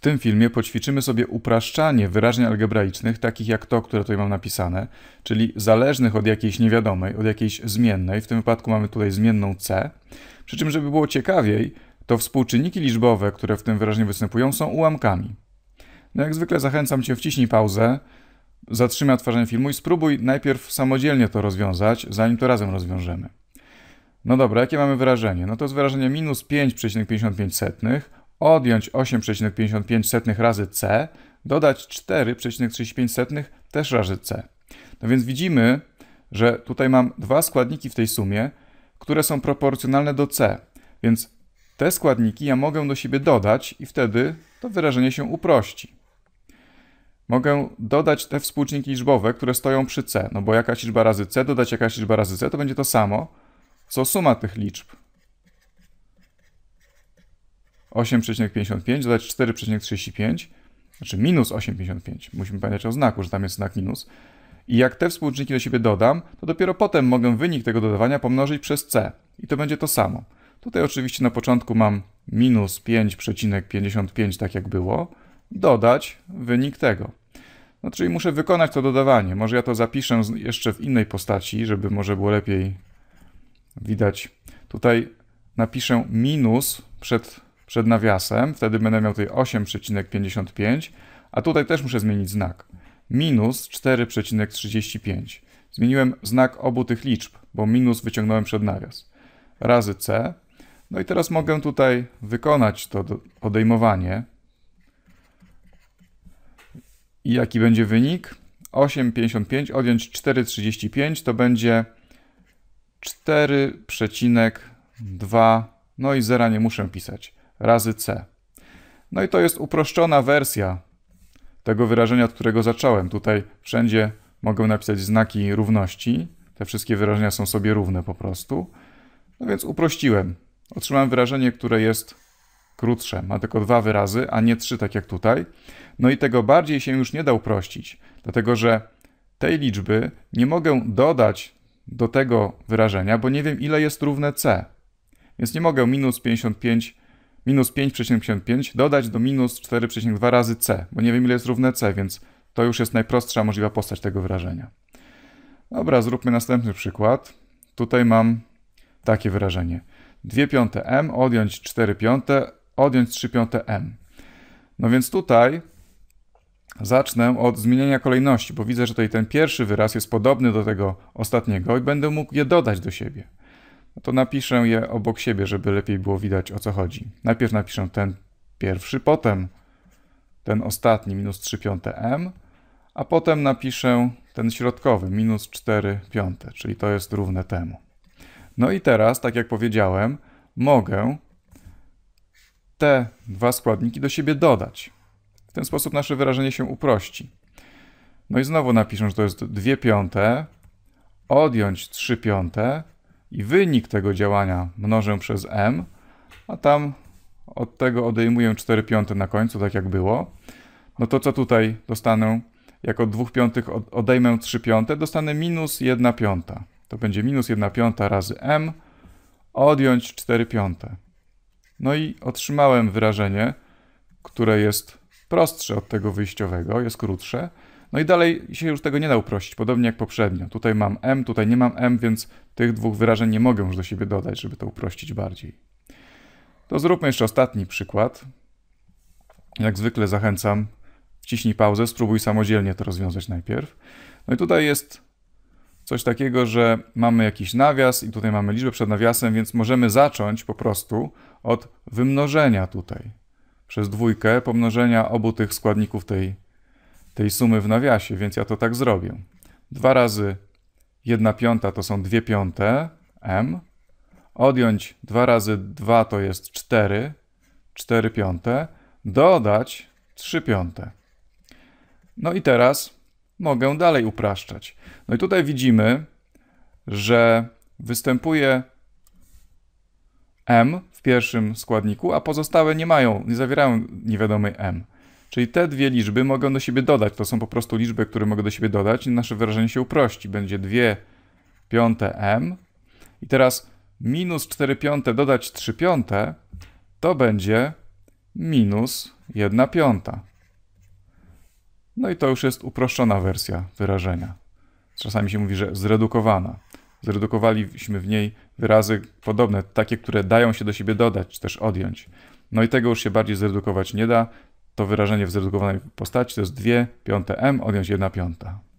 W tym filmie poćwiczymy sobie upraszczanie wyrażeń algebraicznych, takich jak to, które tutaj mam napisane, czyli zależnych od jakiejś niewiadomej, od jakiejś zmiennej. W tym wypadku mamy tutaj zmienną c. Przy czym, żeby było ciekawiej, to współczynniki liczbowe, które w tym wyrażeniu występują, są ułamkami. No jak zwykle zachęcam Cię, wciśnij pauzę, zatrzymaj odtwarzanie filmu i spróbuj najpierw samodzielnie to rozwiązać, zanim to razem rozwiążemy. No dobra, jakie mamy wyrażenie? No to jest wyrażenie minus 5,55 odjąć 8,55 razy c, dodać 4,35 też razy c. No więc widzimy, że tutaj mam dwa składniki w tej sumie, które są proporcjonalne do c. Więc te składniki ja mogę do siebie dodać i wtedy to wyrażenie się uprości. Mogę dodać te współczynniki liczbowe, które stoją przy c, no bo jakaś liczba razy c dodać jakaś liczba razy c to będzie to samo, co suma tych liczb. 8,55 dodać 4,35, znaczy minus 8,55. Musimy pamiętać o znaku, że tam jest znak minus. I jak te współczynniki do siebie dodam, to dopiero potem mogę wynik tego dodawania pomnożyć przez c. I to będzie to samo. Tutaj oczywiście na początku mam minus 5,55, tak jak było, dodać wynik tego. No, czyli muszę wykonać to dodawanie. Może ja to zapiszę jeszcze w innej postaci, żeby może było lepiej widać. Tutaj napiszę minus przed przed nawiasem, wtedy będę miał tutaj 8,55, a tutaj też muszę zmienić znak. Minus 4,35. Zmieniłem znak obu tych liczb, bo minus wyciągnąłem przed nawias. Razy C. No i teraz mogę tutaj wykonać to odejmowanie. I jaki będzie wynik? 8,55 odjąć 4,35 to będzie 4,2, no i zera nie muszę pisać razy c. No i to jest uproszczona wersja tego wyrażenia, od którego zacząłem. Tutaj wszędzie mogę napisać znaki równości. Te wszystkie wyrażenia są sobie równe po prostu. No więc uprościłem. Otrzymałem wyrażenie, które jest krótsze. Ma tylko dwa wyrazy, a nie trzy, tak jak tutaj. No i tego bardziej się już nie da uprościć, dlatego że tej liczby nie mogę dodać do tego wyrażenia, bo nie wiem, ile jest równe c. Więc nie mogę minus 55 minus 5,55 dodać do minus 4,2 razy c, bo nie wiem ile jest równe c, więc to już jest najprostsza możliwa postać tego wyrażenia. Dobra, zróbmy następny przykład. Tutaj mam takie wyrażenie. 2 piąte m, odjąć 4 piąte, odjąć 3 piąte m. No więc tutaj zacznę od zmieniania kolejności, bo widzę, że tutaj ten pierwszy wyraz jest podobny do tego ostatniego i będę mógł je dodać do siebie to napiszę je obok siebie, żeby lepiej było widać o co chodzi. Najpierw napiszę ten pierwszy, potem ten ostatni, minus 3 piąte m, a potem napiszę ten środkowy, minus 4 piąte, czyli to jest równe temu. No i teraz, tak jak powiedziałem, mogę te dwa składniki do siebie dodać. W ten sposób nasze wyrażenie się uprości. No i znowu napiszę, że to jest 2 piąte, odjąć 3 piąte i wynik tego działania mnożę przez m, a tam od tego odejmuję 4 piąte na końcu, tak jak było, no to co tutaj dostanę? Jako 2 piątych odejmę 3 piąte, dostanę minus 1 piąta. To będzie minus 1 piąta razy m, odjąć 4 piąte. No i otrzymałem wyrażenie, które jest prostsze od tego wyjściowego, jest krótsze, no i dalej się już tego nie da uprościć, podobnie jak poprzednio. Tutaj mam m, tutaj nie mam m, więc tych dwóch wyrażeń nie mogę już do siebie dodać, żeby to uprościć bardziej. To zróbmy jeszcze ostatni przykład. Jak zwykle zachęcam, wciśnij pauzę, spróbuj samodzielnie to rozwiązać najpierw. No i tutaj jest coś takiego, że mamy jakiś nawias i tutaj mamy liczbę przed nawiasem, więc możemy zacząć po prostu od wymnożenia tutaj przez dwójkę pomnożenia obu tych składników tej tej sumy w nawiasie, więc ja to tak zrobię. 2 razy 1 piąta to są 2 piąte m. Odjąć 2 razy 2 to jest 4, 4 piąte. Dodać 3 piąte. No i teraz mogę dalej upraszczać. No i tutaj widzimy, że występuje m w pierwszym składniku, a pozostałe nie mają, nie zawierają niewiadomej m. Czyli te dwie liczby mogę do siebie dodać. To są po prostu liczby, które mogę do siebie dodać i nasze wyrażenie się uprości. Będzie 2 piąte m. I teraz minus 4 piąte dodać 3 piąte to będzie minus 1 piąta. No i to już jest uproszczona wersja wyrażenia. Czasami się mówi, że zredukowana. Zredukowaliśmy w niej wyrazy podobne, takie, które dają się do siebie dodać czy też odjąć. No i tego już się bardziej zredukować nie da to wyrażenie w zredukowanej postaci to jest 2 piąte m odjąć 1 piąta.